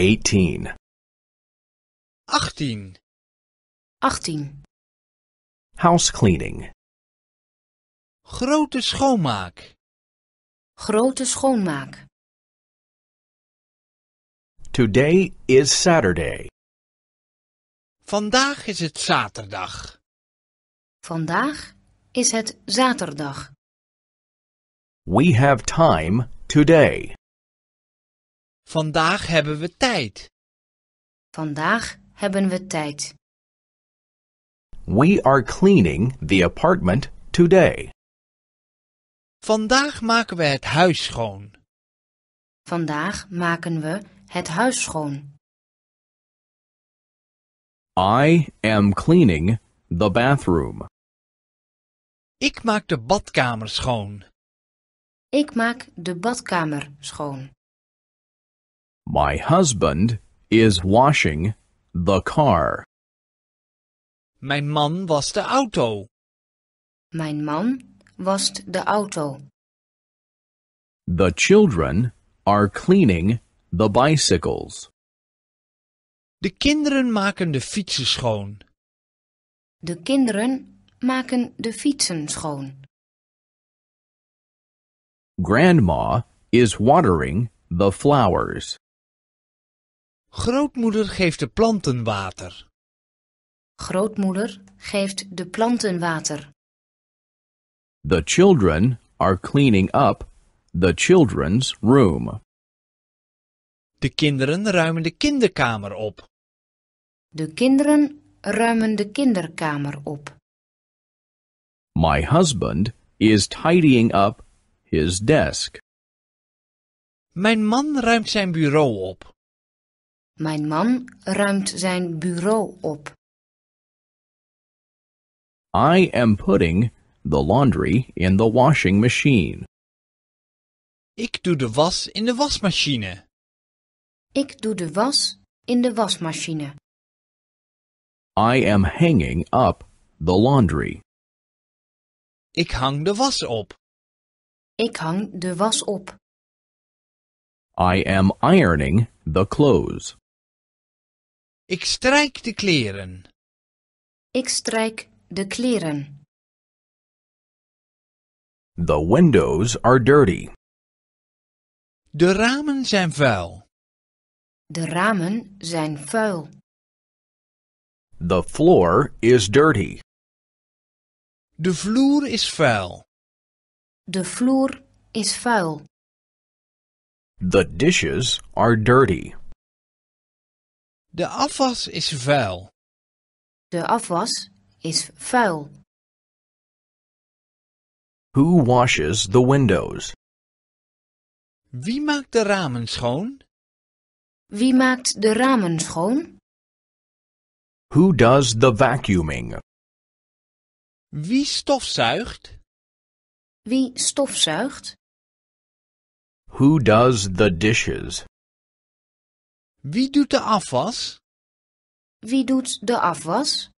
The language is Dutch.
18. 18. 18. House cleaning. Grote schoonmaak. Grote schoonmaak. Today is Saturday. Vandaag is het zaterdag. Vandaag is het zaterdag. We have time today. Vandaag hebben we tijd. Vandaag hebben we tijd. We are cleaning the apartment today. Vandaag maken we het huis schoon. Vandaag maken we het huis schoon. I am cleaning the bathroom. Ik maak de badkamer schoon. Ik maak de badkamer schoon. My husband is washing the car. Mijn man was de auto. Mijn man was de auto. The children are cleaning the bicycles. De kinderen maken de fietsen schoon. De kinderen maken de fietsen schoon. Grandma is watering the flowers. Grootmoeder geeft de planten water. Grootmoeder geeft de planten water. The children are cleaning up the children's room. De kinderen ruimen de kinderkamer op. De kinderen ruimen de kinderkamer op. My husband is tidying up his desk. Mijn man ruimt zijn bureau op. Mijn man ruimt zijn bureau op. I am putting the laundry in the washing machine. Ik doe de was in de wasmachine. Ik doe de was in de wasmachine. I am hanging up the laundry. Ik hang de was op. Ik hang de was op. I am ironing the clothes. Ik strijk de kleren. Ik strijk de kleren. The windows are dirty. De ramen zijn vuil. De ramen zijn vuil. The floor is dirty. De vloer is vuil. De vloer is vuil. The dishes are dirty. De afwas is vuil. De afwas is vuil. Who washes the windows? Wie maakt de ramen schoon? Wie maakt de ramen schoon? Who does the vacuuming? Wie stofzuigt? Wie stofzuigt? Who does the dishes? Wie doet de afwas? Wie doet de afwas?